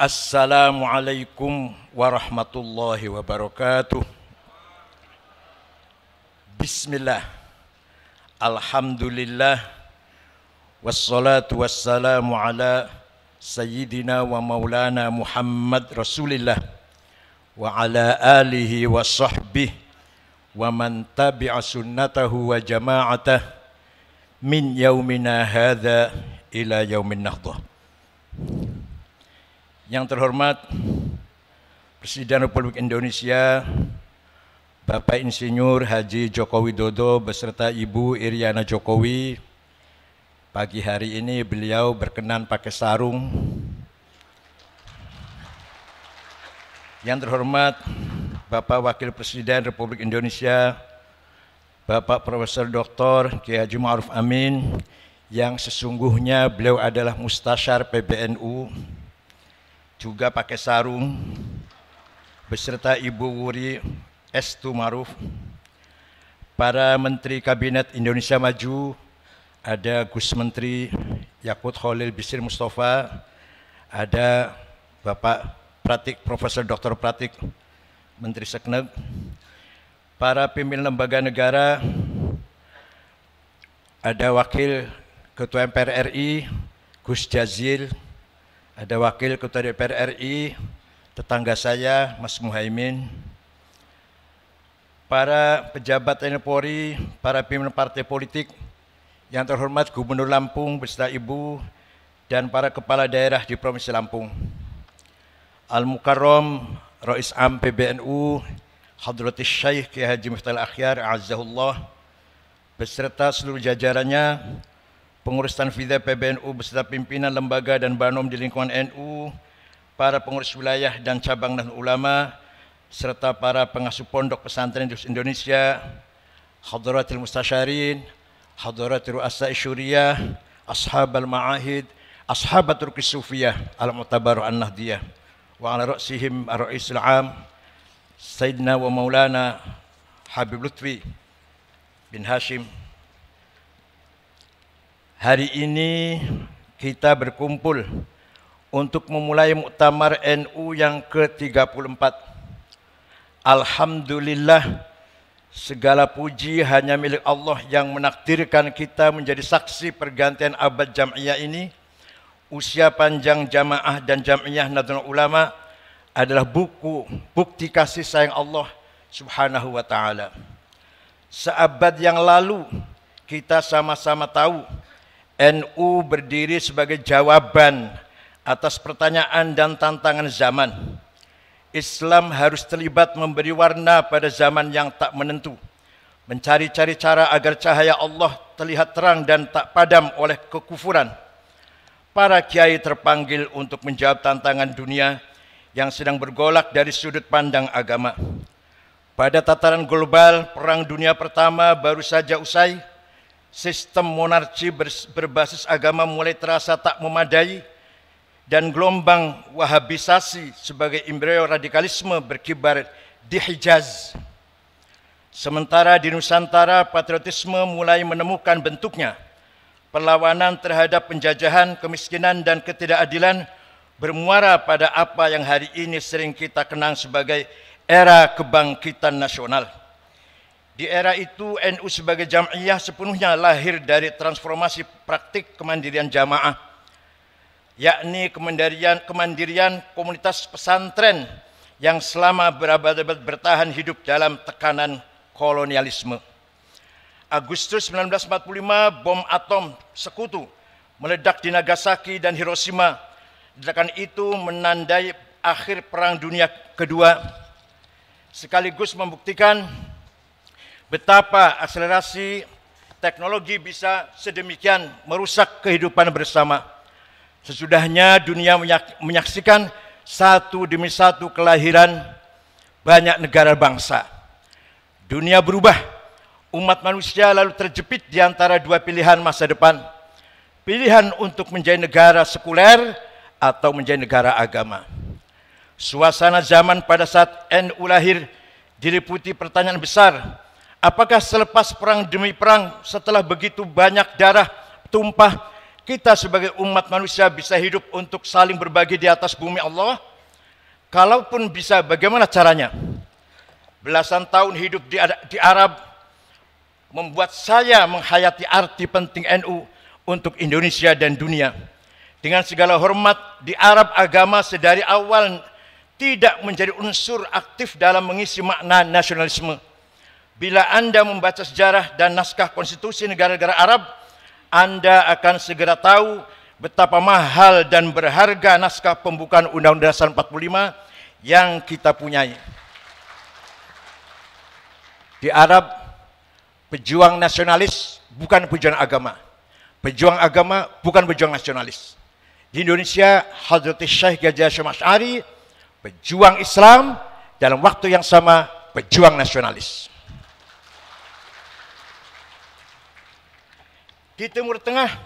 السلام عليكم ورحمة الله وبركاته بسم الله الحمد لله والصلاة والسلام على سيدنا ومولانا محمد رسول الله وعلى آله وصحبه ومن تبع سنته وجماعته من يومنا هذا إلى يوم النهضة Yang terhormat Presiden Republik Indonesia Bapak Insinyur Haji Joko Widodo beserta Ibu Iriana Jokowi pagi hari ini beliau berkenan pakai sarung yang terhormat Bapak Wakil Presiden Republik Indonesia Bapak Profesor Dr. Kiai Haji Ma'ruf Amin yang sesungguhnya beliau adalah mustasyar PBNU juga pakai sarung beserta Ibu Wuri Estu Maruf para Menteri Kabinet Indonesia Maju ada Gus Menteri Yakut Khalil Bisir Mustafa ada Bapak Pratik Profesor Dr. Pratik Menteri Sekneg, para pimpinan lembaga negara ada Wakil Ketua MPR RI Gus Jazil ada Wakil Ketua DPR RI, tetangga saya Mas Muhaimin, para pejabat TNI Polri, para pimpinan partai politik, yang terhormat Gubernur Lampung beserta Ibu dan para kepala daerah di Provinsi Lampung. Al-Mukarram Rais Am PBNU Hadratis Syekh Kiai Haji Muhtar Akhyar Azzahullah beserta seluruh jajarannya pengurus Tanfidha PBNU beserta pimpinan lembaga dan banom di lingkungan NU, para pengurus wilayah dan cabang dan ulama, serta para pengasuh pondok pesantren di Indonesia, Hadratil Mustasyarin, Hadratil Ru'asa Isyuriyah, Ashab Al-Ma'ahid, Ashab Turki Sufiyah, Al-Mu'tabaru An-Nahdiyah, wa ala ra'sihim Ar-Ra'isul Am, Sayyidina wa Maulana Habib Lutfi bin Hashim, Hari ini kita berkumpul untuk memulai Muktamar NU yang ke-34. Alhamdulillah segala puji hanya milik Allah yang menakdirkan kita menjadi saksi pergantian abad jamiah ini. Usia panjang jamaah dan jamiah Nahdlatul Ulama adalah buku bukti kasih sayang Allah Subhanahu wa taala. Seabad yang lalu kita sama-sama tahu NU berdiri sebagai jawaban atas pertanyaan dan tantangan zaman. Islam harus terlibat memberi warna pada zaman yang tak menentu, mencari-cari cara agar cahaya Allah terlihat terang dan tak padam oleh kekufuran. Para kiai terpanggil untuk menjawab tantangan dunia yang sedang bergolak dari sudut pandang agama. Pada tataran global, Perang Dunia Pertama baru saja usai sistem monarki berbasis agama mulai terasa tak memadai dan gelombang wahabisasi sebagai embrio radikalisme berkibar di Hijaz. Sementara di Nusantara patriotisme mulai menemukan bentuknya. Perlawanan terhadap penjajahan, kemiskinan dan ketidakadilan bermuara pada apa yang hari ini sering kita kenang sebagai era kebangkitan nasional. Di era itu NU sebagai jamiah sepenuhnya lahir dari transformasi praktik kemandirian jamaah yakni kemandirian kemandirian komunitas pesantren yang selama berabad-abad bertahan hidup dalam tekanan kolonialisme. Agustus 1945 bom atom sekutu meledak di Nagasaki dan Hiroshima. Ledakan itu menandai akhir Perang Dunia Kedua sekaligus membuktikan betapa akselerasi teknologi bisa sedemikian merusak kehidupan bersama. Sesudahnya dunia menyaksikan satu demi satu kelahiran banyak negara bangsa. Dunia berubah, umat manusia lalu terjepit di antara dua pilihan masa depan. Pilihan untuk menjadi negara sekuler atau menjadi negara agama. Suasana zaman pada saat NU lahir diliputi pertanyaan besar Apakah selepas perang demi perang setelah begitu banyak darah tumpah kita sebagai umat manusia bisa hidup untuk saling berbagi di atas bumi Allah? Kalaupun bisa, bagaimana caranya? Belasan tahun hidup di, di Arab membuat saya menghayati arti penting NU untuk Indonesia dan dunia. Dengan segala hormat, di Arab agama sedari awal tidak menjadi unsur aktif dalam mengisi makna nasionalisme Bila Anda membaca sejarah dan naskah konstitusi negara-negara Arab, Anda akan segera tahu betapa mahal dan berharga naskah pembukaan Undang-Undang Dasar 45 yang kita punyai. Di Arab, pejuang nasionalis bukan pejuang agama. Pejuang agama bukan pejuang nasionalis. Di Indonesia, Hazrat Syekh Gajah Syamash'ari, pejuang Islam dalam waktu yang sama pejuang nasionalis. Di Timur Tengah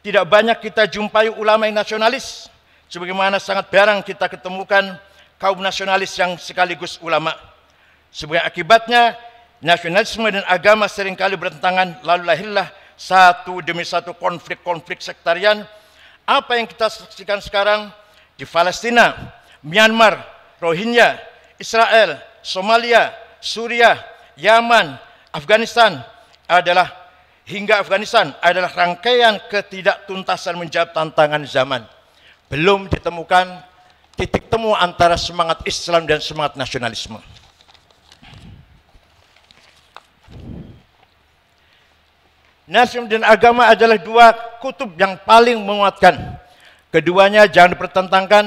tidak banyak kita jumpai ulama yang nasionalis sebagaimana sangat jarang kita ketemukan kaum nasionalis yang sekaligus ulama. Sebagai akibatnya nasionalisme dan agama seringkali bertentangan lalu lahirlah satu demi satu konflik-konflik sektarian apa yang kita saksikan sekarang di Palestina, Myanmar, Rohingya, Israel, Somalia, Suriah, Yaman, Afghanistan adalah hingga Afghanistan adalah rangkaian ketidaktuntasan menjawab tantangan zaman. Belum ditemukan titik temu antara semangat Islam dan semangat nasionalisme. Nasional dan agama adalah dua kutub yang paling menguatkan. Keduanya jangan dipertentangkan.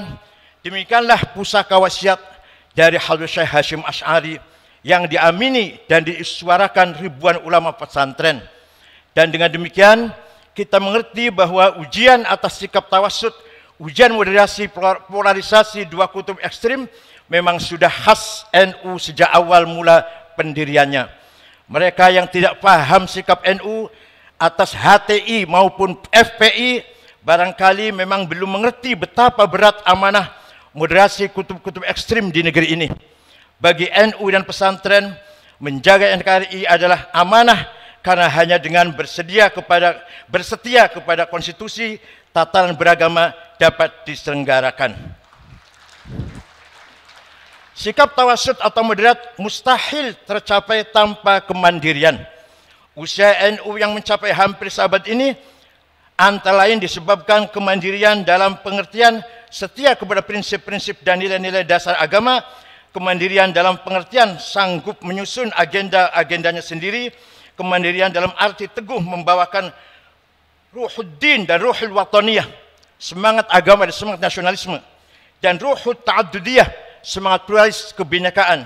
Demikianlah pusaka wasiat dari Halus Syekh Hashim Ash'ari yang diamini dan disuarakan ribuan ulama pesantren dan dengan demikian kita mengerti bahwa ujian atas sikap tawasud, ujian moderasi polarisasi dua kutub ekstrim memang sudah khas NU sejak awal mula pendiriannya. Mereka yang tidak paham sikap NU atas HTI maupun FPI barangkali memang belum mengerti betapa berat amanah moderasi kutub-kutub ekstrim di negeri ini. Bagi NU dan pesantren, menjaga NKRI adalah amanah karena hanya dengan bersedia kepada bersetia kepada konstitusi tatanan beragama dapat diselenggarakan. Sikap tawasud atau moderat mustahil tercapai tanpa kemandirian. Usia NU yang mencapai hampir sahabat ini antara lain disebabkan kemandirian dalam pengertian setia kepada prinsip-prinsip dan nilai-nilai dasar agama, kemandirian dalam pengertian sanggup menyusun agenda-agendanya sendiri, Kemandirian dalam arti teguh membawakan ruhuddin dan ruhul wataniyah, semangat agama dan semangat nasionalisme dan ruhul ta'addudiyah, semangat pluralis kebinekaan.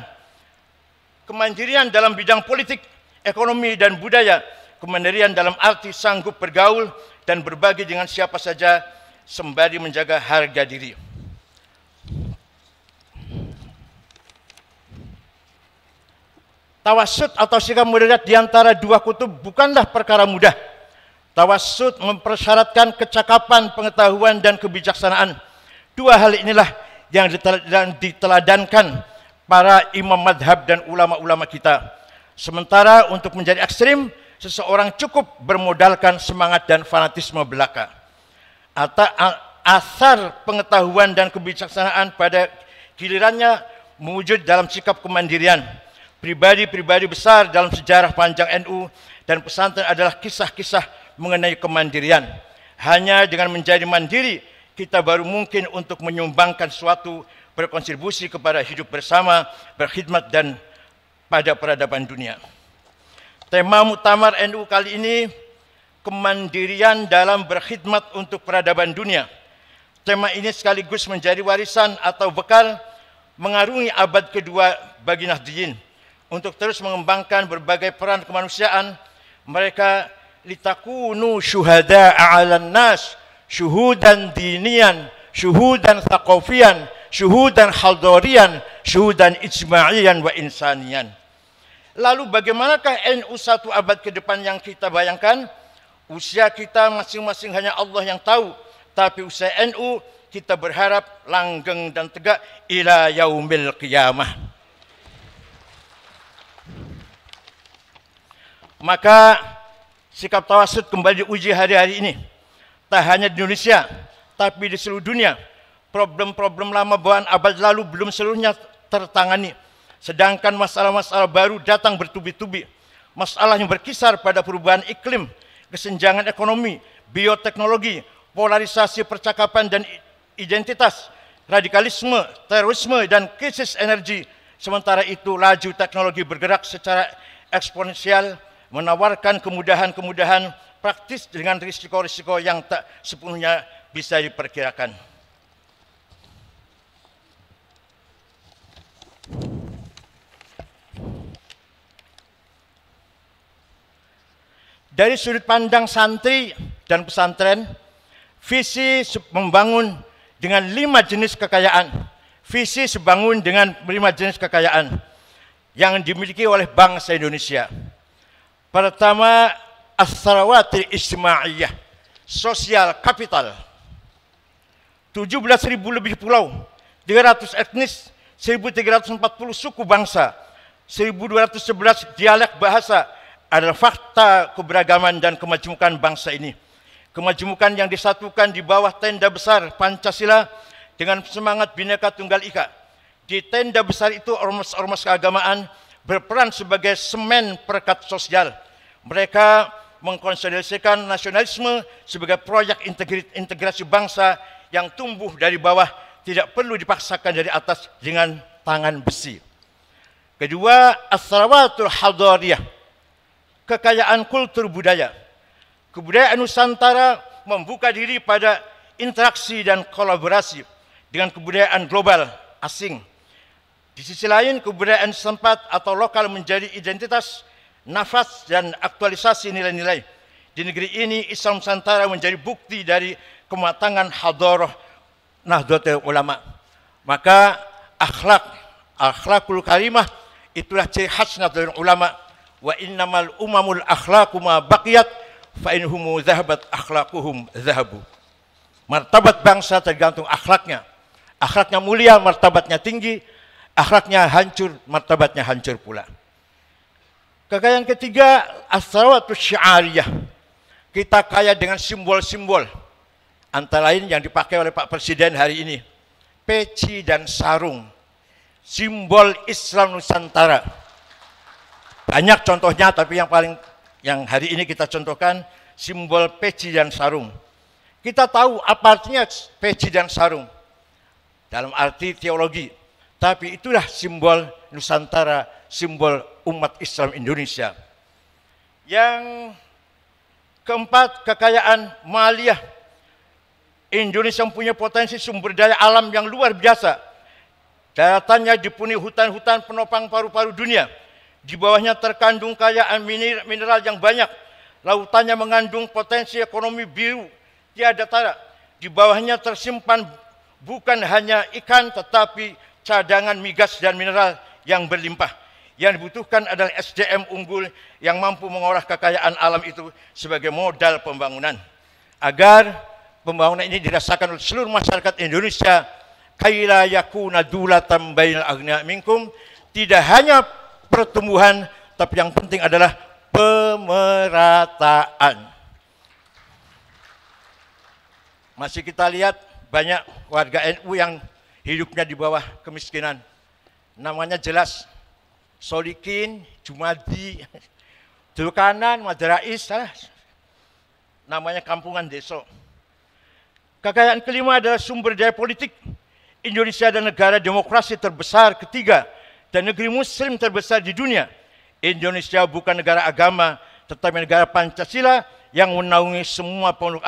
Kemandirian dalam bidang politik, ekonomi dan budaya, kemandirian dalam arti sanggup bergaul dan berbagi dengan siapa saja sembari menjaga harga diri. Tawasud atau sikap moderat di antara dua kutub bukanlah perkara mudah. Tawasud mempersyaratkan kecakapan, pengetahuan, dan kebijaksanaan. Dua hal inilah yang diteladankan para imam madhab dan ulama-ulama kita. Sementara untuk menjadi ekstrim, seseorang cukup bermodalkan semangat dan fanatisme belaka. Atau asar pengetahuan dan kebijaksanaan pada gilirannya mewujud dalam sikap kemandirian pribadi-pribadi besar dalam sejarah panjang NU dan pesantren adalah kisah-kisah mengenai kemandirian. Hanya dengan menjadi mandiri, kita baru mungkin untuk menyumbangkan suatu berkontribusi kepada hidup bersama, berkhidmat dan pada peradaban dunia. Tema muktamar NU kali ini kemandirian dalam berkhidmat untuk peradaban dunia. Tema ini sekaligus menjadi warisan atau bekal mengarungi abad kedua bagi Nahdijin untuk terus mengembangkan berbagai peran kemanusiaan mereka litakunu syuhada a'alan nas syuhudan dinian syuhudan thaqafiyan syuhudan haldorian syuhudan ijma'iyan wa insanian lalu bagaimanakah NU satu abad ke depan yang kita bayangkan usia kita masing-masing hanya Allah yang tahu tapi usia NU kita berharap langgeng dan tegak ila yaumil qiyamah Maka sikap tawasud kembali diuji hari-hari ini. Tak hanya di Indonesia, tapi di seluruh dunia. Problem-problem lama bawaan abad lalu belum seluruhnya tertangani. Sedangkan masalah-masalah baru datang bertubi-tubi. Masalah yang berkisar pada perubahan iklim, kesenjangan ekonomi, bioteknologi, polarisasi percakapan dan identitas, radikalisme, terorisme, dan krisis energi. Sementara itu, laju teknologi bergerak secara eksponensial menawarkan kemudahan-kemudahan praktis dengan risiko-risiko yang tak sepenuhnya bisa diperkirakan. Dari sudut pandang santri dan pesantren, visi membangun dengan lima jenis kekayaan, visi sebangun dengan lima jenis kekayaan yang dimiliki oleh bangsa Indonesia. Pertama, asrawatil sarawatil sosial kapital. 17.000 lebih pulau, 300 etnis, 1.340 suku bangsa, 1.211 dialek bahasa adalah fakta keberagaman dan kemajemukan bangsa ini. Kemajemukan yang disatukan di bawah tenda besar Pancasila dengan semangat Bhinneka Tunggal Ika. Di tenda besar itu ormas-ormas keagamaan berperan sebagai semen perekat sosial. Mereka mengkonsolidasikan nasionalisme sebagai proyek integrasi bangsa yang tumbuh dari bawah, tidak perlu dipaksakan dari atas dengan tangan besi. Kedua, asrawatul hadariyah, kekayaan kultur budaya. Kebudayaan Nusantara membuka diri pada interaksi dan kolaborasi dengan kebudayaan global asing di sisi lain, kebudayaan setempat atau lokal menjadi identitas, nafas, dan aktualisasi nilai-nilai. Di negeri ini, Islam Nusantara menjadi bukti dari kematangan hadoroh Nahdlatul Ulama. Maka akhlak, akhlakul karimah, itulah ciri khas Nahdlatul Ulama. Wa innamal umamul akhlaku ma baqiyat fa inhumu zahabat akhlakuhum zahabu. Martabat bangsa tergantung akhlaknya. Akhlaknya mulia, martabatnya tinggi, akhlaknya hancur, martabatnya hancur pula. Kekayaan ketiga, asrawatu syariah. Kita kaya dengan simbol-simbol. Antara lain yang dipakai oleh Pak Presiden hari ini. Peci dan sarung. Simbol Islam Nusantara. Banyak contohnya, tapi yang paling yang hari ini kita contohkan, simbol peci dan sarung. Kita tahu apa artinya peci dan sarung. Dalam arti teologi, tapi itulah simbol Nusantara, simbol umat Islam Indonesia. Yang keempat, kekayaan maliyah. Indonesia mempunyai potensi sumber daya alam yang luar biasa. Daratannya dipenuhi hutan-hutan penopang paru-paru dunia. Di bawahnya terkandung kayaan mineral yang banyak. Lautannya mengandung potensi ekonomi biru tiada tara. Di bawahnya tersimpan bukan hanya ikan tetapi cadangan migas dan mineral yang berlimpah. Yang dibutuhkan adalah SDM unggul yang mampu mengolah kekayaan alam itu sebagai modal pembangunan. Agar pembangunan ini dirasakan oleh seluruh masyarakat Indonesia, kaila yakuna dulatan bainal agniya minkum, tidak hanya pertumbuhan, tapi yang penting adalah pemerataan. Masih kita lihat banyak warga NU yang hidupnya di bawah kemiskinan. Namanya jelas Solikin, Jumadi, Dukanan, Madarais, salah. namanya kampungan deso. Kekayaan kelima adalah sumber daya politik. Indonesia adalah negara demokrasi terbesar ketiga dan negeri muslim terbesar di dunia. Indonesia bukan negara agama, tetapi negara Pancasila yang menaungi semua penduduk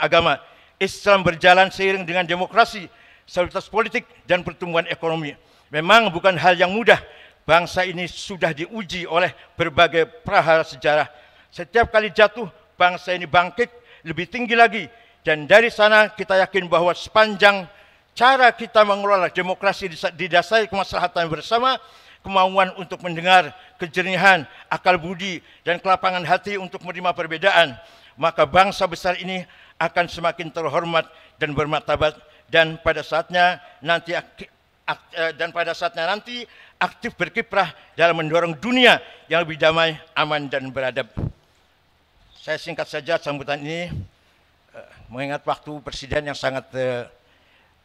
agama. Islam berjalan seiring dengan demokrasi stabilitas politik dan pertumbuhan ekonomi. Memang bukan hal yang mudah. Bangsa ini sudah diuji oleh berbagai prahara sejarah. Setiap kali jatuh, bangsa ini bangkit lebih tinggi lagi. Dan dari sana kita yakin bahwa sepanjang cara kita mengelola demokrasi didasari kemaslahatan bersama, kemauan untuk mendengar, kejernihan, akal budi, dan kelapangan hati untuk menerima perbedaan, maka bangsa besar ini akan semakin terhormat dan bermartabat dan pada saatnya nanti aktif, eh, dan pada saatnya nanti aktif berkiprah dalam mendorong dunia yang lebih damai, aman dan beradab. Saya singkat saja sambutan ini eh, mengingat waktu presiden yang sangat eh,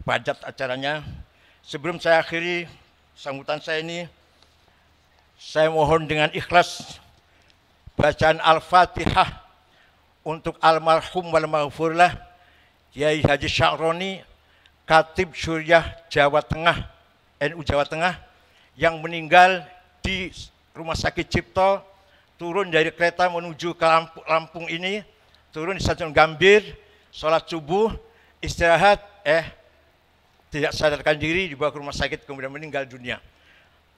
padat acaranya. Sebelum saya akhiri sambutan saya ini, saya mohon dengan ikhlas bacaan Al-Fatihah untuk almarhum wal maghfurlah Kiai Haji Syahroni Katib Syuriah Jawa Tengah, NU Jawa Tengah, yang meninggal di Rumah Sakit Cipto, turun dari kereta menuju ke Lampung ini, turun di stasiun Gambir, sholat subuh, istirahat, eh tidak sadarkan diri dibawa ke rumah sakit kemudian meninggal dunia.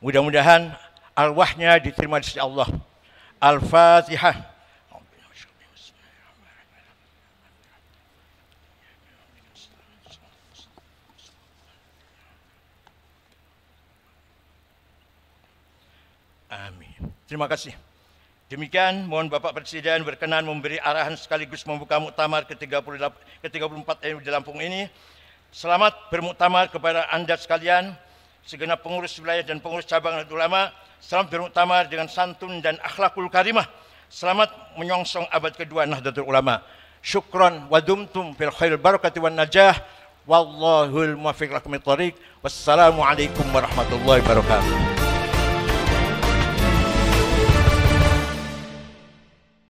Mudah-mudahan arwahnya diterima di sisi Allah. Al-Fatihah. Terima kasih. Demikian, mohon Bapak Presiden berkenan memberi arahan sekaligus membuka muktamar ke-34 ke di Lampung ini. Selamat bermuktamar kepada Anda sekalian, segenap pengurus wilayah dan pengurus cabang Ulama. Selamat bermuktamar dengan santun dan akhlakul karimah. Selamat menyongsong abad kedua Nahdlatul Ulama. Syukron wa dumtum fil khairil barakati wan najah. Wallahul muwaffiq lakum Wassalamualaikum warahmatullahi wabarakatuh.